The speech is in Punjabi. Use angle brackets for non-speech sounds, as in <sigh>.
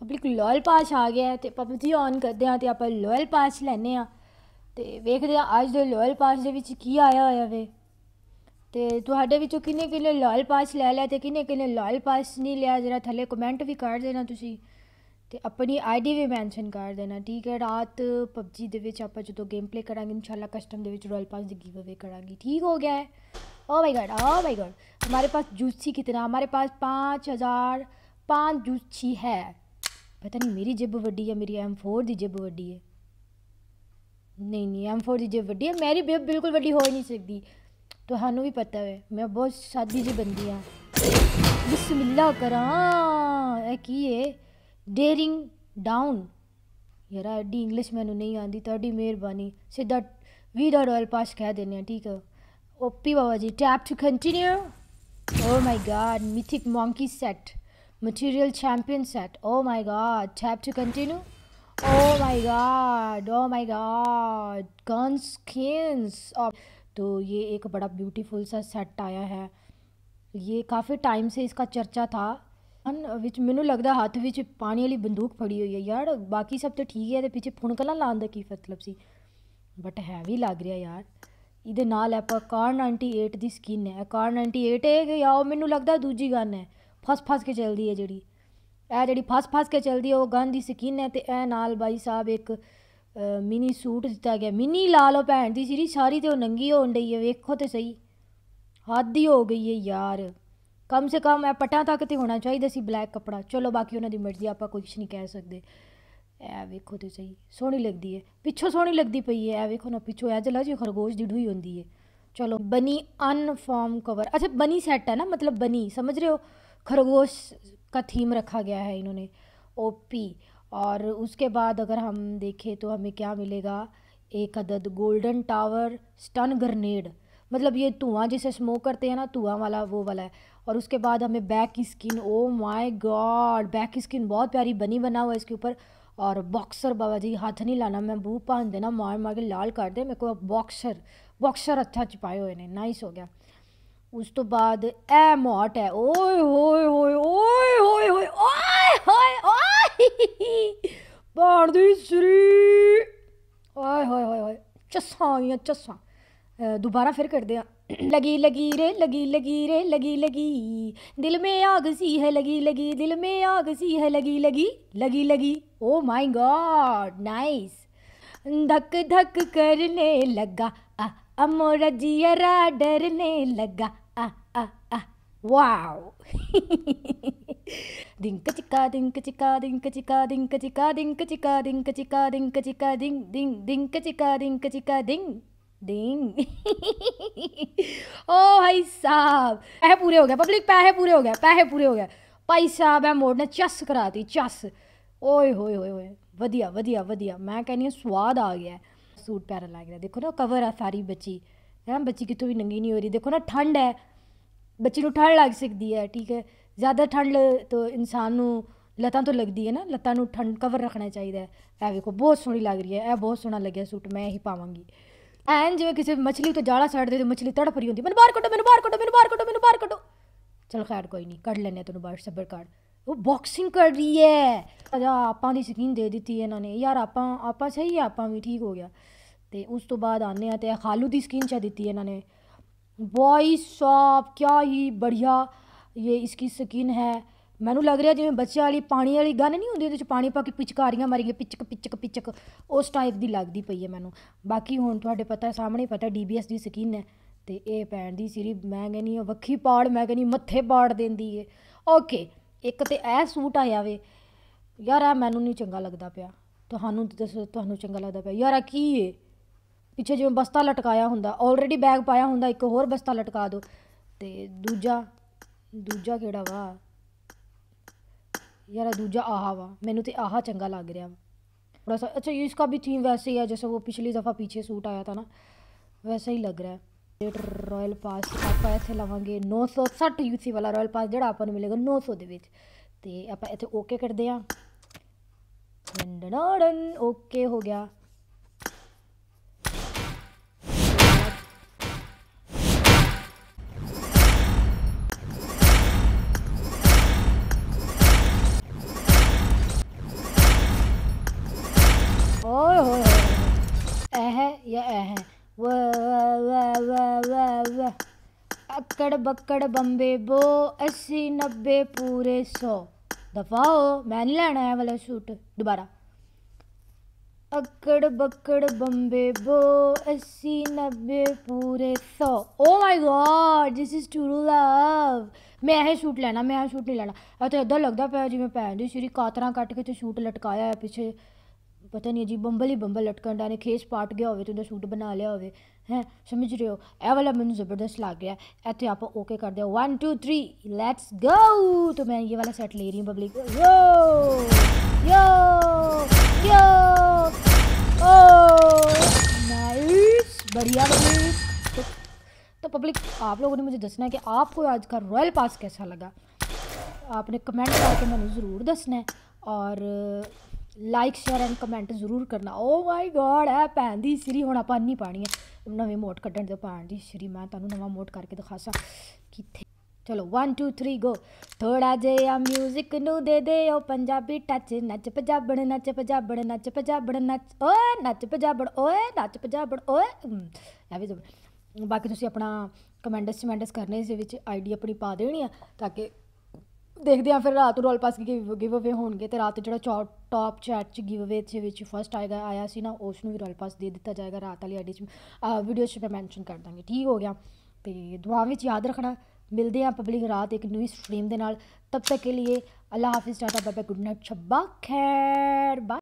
ਪਬਲਿਕ ਲੋਇਲ ਪਾਸ ਆ ਗਿਆ ਤੇ ਪਬਜੀ ਔਨ ਕਰਦੇ ਆ ਤੇ ਆਪਾਂ ਲੋਇਲ ਪਾਸ ਲੈਨੇ ਆ ਤੇ ਵੇਖਦੇ ਆ ਅੱਜ ਦੇ ਲੋਇਲ ਪਾਸ ਦੇ ਵਿੱਚ ਕੀ ਆਇਆ ਹੋਇਆ ਵੇ ਤੇ ਤੁਹਾਡੇ ਵਿੱਚੋਂ ਕਿਨੇ ਕਿਨੇ ਲਾਇਲ ਪਾਸ ਲੈ ਲਿਆ ਤੇ ਕਿਨੇ ਕਿਨੇ ਲਾਇਲ ਪਾਸ ਨਹੀਂ ਲਿਆ ਜਰਾ ਥੱਲੇ ਕਮੈਂਟ ਵੀ ਕਰ ਦੇਣਾ ਤੁਸੀਂ ਤੇ ਆਪਣੀ ਆਈਡੀ ਵੀ ਮੈਂਸ਼ਨ ਕਰ ਦੇਣਾ ਠੀਕ ਹੈ ਰਾਤ ਪਬਜੀ ਦੇ ਵਿੱਚ ਆਪਾਂ ਜਦੋਂ ਗੇਮ ਪਲੇ ਕਰਾਂਗੇ ਇਨਸ਼ਾਅੱਲਾ ਕਸਟਮ ਦੇ ਵਿੱਚ ਰਾਇਲ ਪਾਸ ਦੀ ਗਿਵ ਅਵੇ ਕਰਾਂਗੇ ਠੀਕ ਹੋ ਗਿਆ ਹੈ ਓ ਮਾਈ ਗॉड ਓ ਮਾਈ ਗॉड ਹਮਾਰੇ ਪਾਸ ਜੂਸੀ ਕਿਤਨਾ ਹਮਾਰੇ ਪਾਸ 5000 5 ਜੂਸੀ ਹੈ ਪਤਾ ਨਹੀਂ ਮੇਰੀ ਜਿੱਬ ਵੱਡੀ ਹੈ ਮੇਰੀ ਐਮ 4 ਦੀ ਜਿੱਬ ਵੱਡੀ ਹੈ ਨਹੀਂ ਨਹੀਂ ਐਮ 4 ਦੀ ਜਿੱਬ ਵੱਡੀ ਹੈ ਮੇਰੀ ਜਿੱਬ ਬਿਲਕੁਲ ਵੱਡੀ ਹੋ ਹੀ ਨਹੀਂ ਸਕਦੀ ਤੁਹਾਨੂੰ ਵੀ ਪਤਾ ਹੈ ਮੈਂ ਬਹੁਤ ਸਾਦੀ ਜੀ ਬੰਦੀ ਹਾਂ ਬਿਸਮਿਲ੍ਲਾ ਕਰਾਂ ਇਹ ਕੀ ਹੈ ਡੇਰਿੰਗ ਡਾਊਨ ਯਾਰ ਐਡੀ ਇੰਗਲਿਸ਼ ਮੈਨੂੰ ਨਹੀਂ ਆਂਦੀ ਤੁਹਾਡੀ ਮਿਹਰਬਾਨੀ ਸਿੱਧਾ ਵੀ ਡਾਟ ਆਇਲ ਪਾਸ ਕਹਿ ਦਿੰਦੇ ਆ ਠੀਕ ਹੈ OP Baba ji tap to continue oh my god mythic monkey set Material champion set. Oh my god. Tap to continue. Oh my god. Oh my god. Gun skins. Oh. तो ये एक बड़ा ब्यूटीफुल सा सेट आया है ये ਕਾਫੀ ਟਾਈਮ ਸੇ ਇਸਕਾ ਚਰਚਾ ਥਾ ਹਨ ਵਿੱਚ ਮੈਨੂੰ ਲੱਗਦਾ ਹੱਥ ਵਿੱਚ ਪਾਣੀ ਵਾਲੀ ਬੰਦੂਕ ਫੜੀ ਹੋਈ ਹੈ ਯਾਰ ਬਾਕੀ ਸਭ ਤਾਂ ਠੀਕ ਹੈ ਤੇ ਪਿੱਛੇ ਫੁਣਕਲਾ ਲਾਉਣ ਦਾ ਕੀ ਮਤਲਬ ਸੀ ਬਟ ਹੈਵੀ ਲੱਗ ਰਿਹਾ ਯਾਰ ਇਹਦੇ ਨਾਲ ਆਪਾਂ ਕਾਰ 98 ਦੀ ਸਕਿਨ ਹੈ ਕਾਰ 98 ਹੈ ਜਾਂ ਮੈਨੂੰ ਲੱਗਦਾ ਦੂਜੀ ਗਨ ਹੈ ਫਸ-ਫਸ ਕੇ ਚੱਲਦੀ ਹੈ ਜਿਹੜੀ ਇਹ ਜਿਹੜੀ ਫਸ-ਫਸ ਕੇ ਚੱਲਦੀ ਹੈ ਉਹ ਗਨ ਦੀ ਸਕੀਨ ਹੈ ਤੇ ਇਹ ਨਾਲ ਬਾਈ ਸਾਹਿਬ ਇੱਕ ਮਿਨੀ ਸੂਟ ਦਿੱਤਾ ਗਿਆ ਮਿਨੀ ਲਾ ਲਓ ਭੈਣ ਦੀ ਜਿਹੜੀ ਸਾਰੀ ਤੇ ਉਹ ਨੰਗੀ ਹੋਣ ਡਈ ਹੈ ਵੇਖੋ ਤੇ ਸਹੀ ਹੱਦ ਹੀ ਹੋ ਗਈ ਹੈ ਯਾਰ ਕਮ ਸੇ ਕਮ ਇਹ ਪਟਾਂ ਤੱਕ ਤੇ ਹੋਣਾ ਚਾਹੀਦਾ ਸੀ ਬਲੈਕ ਕਪੜਾ ਚਲੋ ਬਾਕੀ ਉਹਨਾਂ ਦੀ ਮਰਜ਼ੀ ਆਪਾਂ ਕੁਝ ਨਹੀਂ ਕਹਿ ਸਕਦੇ ਐ ਵੇਖੋ ਤੇ ਸਹੀ ਸੋਹਣੀ ਲੱਗਦੀ ਹੈ ਪਿੱਛੋਂ ਸੋਹਣੀ ਲੱਗਦੀ ਪਈ ਹੈ ਐ ਵੇਖੋ ਨਾ ਪਿੱਛੋਂ ਐ ਜਲਾ ਜੀ ਖਰਗੋਸ਼ ਦੀ ਢੂਈ ਹੁੰਦੀ ਹੈ ਚਲੋ ਬਨੀ ਅਨਫਾਰਮ ਕਵਰ ਅੱਛਾ ਬਨੀ ਸੈੱਟ ਹੈ ਨਾ ਮਤਲਬ ਬਨੀ ਸਮਝ ਰਹੇ ਹੋ खरगोश का थीम रखा गया है इन्होंने ओपी और उसके बाद अगर हम देखें तो हमें क्या मिलेगा एक अदद गोल्डन टावर स्टन ग्रनेड मतलब ये धुआँ जिसे स्मोक करते हैं ना धुआँ वाला वो वाला है और उसके बाद हमें बैक की skin oh my god back की स्किन बहुत प्यारी बनी बना हुआ है इसके ऊपर और बॉक्सर बाबा जी हाथ नहीं लाना मैं बू पान देना मार मार के लाल कर दे मेरे को बॉक्सर बॉक्सर अच्छा छिपाए हुए ने नाइस हो गया उस तो बाद ए ਮੋਟ है ओए होए होए ओए होए होए ओए होए ओए ਬਾਣ ਦੀ ਸਰੀ ਓਏ होए होए ਹੋਏ ਚਸਾਂ ਆਈਆਂ ਚਸਾਂ फिर कर दिया लगी लगी रे लगी लगी रे लगी लगी दिल में आग सी है लगी लगी दिल में आग सी है लगी लगी लगी लगी ओ माय गॉड नाइस धक धक करने लगा आ अब मोरा जियरा डरने लगा आ आ वाओ <laughs> दिंक चिका दिंक चिका दिंक चिका दिंक चिका दिंक चिका दिंक चिका दिंक चिका दिंग दिंग दिंक चिका दिंक चिका दिंग दिंग <laughs> ओ भाई साहब पैहे पूरे हो गए पब्लिक पैसे पूरे हो गए पैसे पूरे हो गए भाई साहब है मोड़ ने चस कराती चस ओए होए होए होए वधिया वधिया वधिया मैं कहनी स्वाद आ गया है ਸੂਟ ਪਿਆਰਾ ਲੱਗ ਰਿਹਾ ਦੇਖੋ ਨਾ ਕਵਰ ਆ ਸਾਰੀ ਬੱਚੀ बच्ची ਹੈ ਬੱਚੀ ਕਿਤੋਂ ਵੀ ਨੰਗੀ ਨਹੀਂ ਹੋ ਰਹੀ ਦੇਖੋ ਨਾ ਠੰਡ ਹੈ ਬੱਚੀ ਨੂੰ ਠੰਡ ਲੱਗ ਸਕਦੀ ਹੈ ਠੀਕ ਹੈ ਜ਼ਿਆਦਾ ਠੰਡ ਤੋਂ ਇਨਸਾਨ ਨੂੰ ਲਤਾਂ ਤੋਂ ਲੱਗਦੀ ਹੈ ਨਾ ਲਤਾਂ ਨੂੰ ਠੰਡ ਕਵਰ ਰੱਖਣਾ ਚਾਹੀਦਾ ਹੈ ਐ ਵੇਖੋ ਬਹੁਤ ਸੋਹਣੀ ਲੱਗ ਰਹੀ ਹੈ ਐ ਬਹੁਤ ਸੋਹਣਾ ਲੱਗਿਆ ਸੂਟ ਮੈਂ ਹੀ ਪਾਵਾਂਗੀ ਐਨ ਜਿਵੇਂ ਕਿਸੇ ਮੱਛਲੀ ਤੋਂ ਜਾਲਾ ਛੱਡ ਦੇ ਤੇ ਮੱਛਲੀ ਤੜਪ ਰਹੀ ਹੁੰਦੀ ਮੈਨੂੰ ਬਾਹਰ ਕੱਢੋ ਮੈਨੂੰ ਬਾਹਰ ਕੱਢੋ ਮੈਨੂੰ ਬਾਹਰ ਕੱਢੋ ਮੈਨੂੰ ਬਾਹਰ ਕੱਢੋ ਚਲ ਖੈਰ ਕੋਈ ਨਹੀਂ ਕੱਢ ਲੈਨੇ ਤੈਨੂੰ ਬਾਹਰ ਸਬਰ ਕਰ ਉਹ ਬਾਕਸਿੰਗ ਕਰ ਰਹੀ ਹੈ ਆਪਾਂ ਦੀ ਸਕੀਨ ਦੇ ਦਿੱਤੀ ਇਹਨਾਂ ਨੇ ਯਾਰ ਆਪਾਂ ਆਪਾਂ ਸਹੀ ਆਪਾਂ ਵੀ ਠੀਕ ਹੋ ਗਿਆ ਤੇ ਉਸ ਤੋਂ ਬਾਅਦ ਆਨੇ ਆ ਤੇ ਖਾਲੂ ਦੀ ਸਕਿਨ ਚਾ ਦਿੱਤੀ ਇਹਨਾਂ ਨੇ ਬॉय ਸ਼ਾਪ ਕਿਆ ਹੀ ਬੜੀਆ ਇਹ ਇਸकी ਸਕਿਨ ਹੈ ਮੈਨੂੰ ਲੱਗ ਰਿਹਾ ਜਿਵੇਂ ਬੱਚਿਆਂ ਵਾਲੀ ਪਾਣੀ ਵਾਲੀ ਗਨ ਨਹੀਂ ਹੁੰਦੀ ਉਹਦੇ ਚ ਪਾਣੀ ਪਾ ਕੇ ਪਿਚਕਾਰੀਆਂ ਮਾਰੀਏ ਪਿਚਕ ਪਿਚਕ ਪਿਚਕ ਉਸ ਟਾਈਪ ਦੀ ਲੱਗਦੀ ਪਈ ਹੈ ਮੈਨੂੰ ਬਾਕੀ ਹੁਣ ਤੁਹਾਡੇ ਪਤਾ ਸਾਹਮਣੇ ਪਤਾ ਡੀਬੀਐਸ ਦੀ ਸਕਿਨ ਹੈ ਤੇ ਇਹ ਪੈਣ ਦੀ ਸਿਰੀ ਮੈਂ ਕਹਿੰਨੀ ਆ ਵੱਖੀ ਪਾੜ ਮੈਂ ਕਹਿੰਨੀ ਮੱਥੇ ਪਾੜ ਦਿੰਦੀ ਏ ਓਕੇ ਇੱਕ ਤੇ ਇਹ ਸੂਟ ਆਇਆ ਵੇ ਯਾਰ ਆ ਮੈਨੂੰ ਨਹੀਂ ਚੰਗਾ ਲੱਗਦਾ ਪਿਆ ਤੁਹਾਨੂੰ ਦੱਸੋ ਤੁਹਾਨੂੰ ਚੰਗਾ ਲੱਗਦਾ ਪਿਆ ਯਾਰ ਆ ਕੀ ਏ ਪਿੱਛੇ ਜਿਵੇਂ ਬਸਤਾ ਲਟਕਾਇਆ ਹੁੰਦਾ ਆਲਰੇਡੀ ਬੈਗ ਪਾਇਆ ਹੁੰਦਾ ਇੱਕ ਹੋਰ ਬਸਤਾ ਲਟਕਾ ਦਿਓ ਤੇ ਦੂਜਾ ਦੂਜਾ ਕਿਹੜਾ ਵਾ ਯਾਰ ਦੂਜਾ ਆਹਾ ਵਾ ਮੈਨੂੰ ਤੇ ਆਹਾ ਚੰਗਾ ਲੱਗ ਰਿਹਾ ਵਾ ਥੋੜਾ ਸਾ ਅੱਛਾ ਇਸ ਦਾ ਵੀ ਥੀਮ ਵੈਸੇ ਹੀ ਆ ਜਿਵੇਂ ਉਹ ਪਿਛਲੀ ਦਫਾ ਪਿੱਛੇ ਸੂਟ ਆਇਆ ਥਾ ਨਾ ਵੈਸਾ ਹੀ ਲੱਗ ਰਿਹਾ ਹੈ ਰਾਇਲ ਪਾਸ ਆਪਾਂ ਇੱਥੇ ਲਵਾਂਗੇ 960 ਯੂਸੀ ਵਾਲਾ ਰਾਇਲ ਪਾਸ ਜਿਹੜਾ ਆਪਾਂ ਨੂੰ ਮਿਲੇਗਾ 900 ਦੇ ਵਿੱਚ ਤੇ ਆਪਾਂ ਇੱਥੇ ਓਕੇ ਕਰਦੇ ਆ ਡਨ ਓਕੇ ਹੋ ਗਿਆ ਐ ਹੈ ਵਾ ਵਾ ਵਾ ਵਾ ਵਾ ਅਕੜ ਬੱਕੜ ਬੰਬੇ ਬੋ 80 90 ਪੂਰੇ 100 ਦਫਾਓ ਮੈਂ ਨਹੀਂ ਲੈਣਾ ਐ ਵਾਲਾ ਸੂਟ ਦੁਬਾਰਾ ਅਕੜ ਬੱਕੜ ਬੰਬੇ ਬੋ 80 90 ਪੂਰੇ 100 oh my god this is too love ਮੈਂ ਇਹ ਸ਼ੂਟ ਲੈਣਾ ਮੈਂ ਇਹ ਸ਼ੂਟ ਨਹੀਂ ਲੈਣਾ ਇਹ ਤਾਂ ਇਦਾਂ ਲੱਗਦਾ ਪਿਆ ਜਿਵੇਂ ਪੈਣ ਦੀ ਸ਼੍ਰੀ ਕਾਤਰਾ ਕੱਟ ਕੇ ਤੇ ਸ਼ੂਟ ਲਟਕਾਇਆ ਹੈ ਪਿੱਛੇ पता नहीं जी बंबल ही बंबल लटकंडा ने खेस पाट गया हो तो सूट बना लिया हो है समझ रहे हो ए वाला मैं जबरदस्त लग गया है इतने आप ओके कर दिया one two three let's go तो मैं ये वाला सैट ले रही हूँ public yo yo yo oh nice बढ़िया पब्लिक तो, तो पब्लिक आप लोगों ने मुझे दसना है कि आपको आज का रॉयल पास कैसा लगा आपने कमेंट करके मैंने ज़रूर दसना है और ਲਾਈਕ ਸ਼ੇਅਰ ਐਂਡ ਕਮੈਂਟ ਜ਼ਰੂਰ ਕਰਨਾ ਓ ਮਾਈ ਗਾਡ ਐ ਭੈਣ ਦੀ ਸ੍ਰੀ ਹੁਣ ਆਪਾਂ ਨਹੀਂ ਪਾਣੀ ਐ ਨਵੇਂ ਮੋਟ ਕੱਢਣ ਦੇ ਪਾਣੀ ਦੀ ਸ੍ਰੀ ਮੈਂ ਤੁਹਾਨੂੰ ਨਵਾਂ ਮੋਟ ਕਰਕੇ ਦਿਖਾਸਾਂ ਕਿੱਥੇ ਚਲੋ 1 2 3 ਗੋ ਥੋੜਾ ਜਿਹਾ 뮤직 ਨੂੰ ਦੇ ਦੇ ਓ ਪੰਜਾਬੀ ਟੱਚ ਨੱਚ ਪੰਜਾਬਣ ਨੱਚ ਪੰਜਾਬਣ ਨੱਚ ਪੰਜਾਬਣ ਨੱਚ ਓਏ ਨੱਚ ਪੰਜਾਬਣ ਓਏ ਨੱਚ ਪੰਜਾਬਣ ਓਏ ਵੀ ਦੋ ਬਾਕੀ ਤੁਸੀਂ ਆਪਣਾ ਕਮੈਂਟਸ ਕਮੈਂਟਸ ਕਰਨੇ ਇਸ ਵਿੱਚ ਆਈਡੀ ਆਪਣੀ ਪਾ ਦੇਣੀ ਆ ਤਾਂ ਕਿ ਦੇਖਦੇ ਆ ਫਿਰ ਰਾਤ ਨੂੰ ਰੋਲ ਪਾਸ ਕੀ ਗਿਵ ਅਵੇ ਹੋਣਗੇ ਤੇ ਰਾਤ ਜਿਹੜਾ ਟੌਪ ਚੈਟ ਚ ਗਿਵ ਅਵੇ ਦੇ ਵਿੱਚ ਫਸਟ ਆਏਗਾ ਆਇਆ ਸੀ ਨਾ ਉਸ ਨੂੰ ਵੀ ਰੋਲ ਪਾਸ ਦੇ ਦਿੱਤਾ ਜਾਏਗਾ ਰਾਤ ਵਾਲੀ ਆਈਡੀ ਚ ਵੀਡੀਓ ਚ ਮੈਂ ਮੈਂਸ਼ਨ ਕਰ ਦਾਂਗੀ ਠੀਕ ਹੋ ਗਿਆ ਤੇ ਦੁਆ ਵਿੱਚ ਯਾਦ ਰੱਖਣਾ ਮਿਲਦੇ ਆ ਪਬਲਿਕ ਰਾਤ ਇੱਕ ਨਵੀਂ ਸਟ੍ਰੀਮ ਦੇ ਨਾਲ ਤਬ ਤੱਕ ਕੇ ਲਈ ਅੱਲਾ ਹਾਫਿਜ਼ ਟਾਟਾ ਬਾਬਾ ਗੁੱਡ ਨਾਈਟ ਛੱਬਾ ਖੈਰ ਬਾ